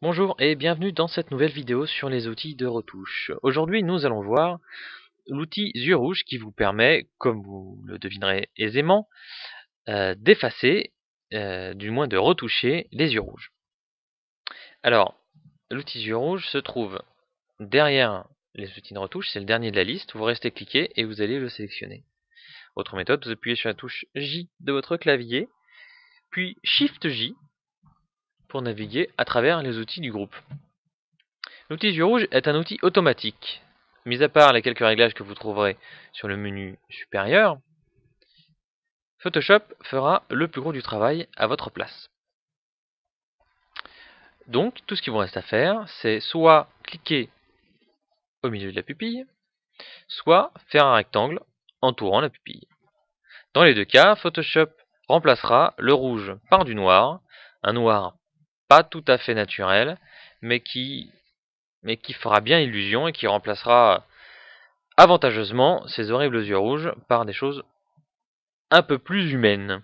Bonjour et bienvenue dans cette nouvelle vidéo sur les outils de retouche. Aujourd'hui nous allons voir l'outil yeux rouges qui vous permet, comme vous le devinerez aisément, euh, d'effacer, euh, du moins de retoucher les yeux rouges. Alors, l'outil yeux rouges se trouve derrière les outils de retouche, c'est le dernier de la liste, vous restez cliqué et vous allez le sélectionner. Autre méthode, vous appuyez sur la touche J de votre clavier, puis Shift J pour naviguer à travers les outils du groupe. L'outil du rouge est un outil automatique. Mis à part les quelques réglages que vous trouverez sur le menu supérieur, Photoshop fera le plus gros du travail à votre place. Donc, tout ce qu'il vous reste à faire, c'est soit cliquer au milieu de la pupille, soit faire un rectangle entourant la pupille. Dans les deux cas, Photoshop remplacera le rouge par du noir, un noir pas tout à fait naturel, mais qui, mais qui fera bien illusion et qui remplacera avantageusement ces horribles yeux rouges par des choses un peu plus humaines.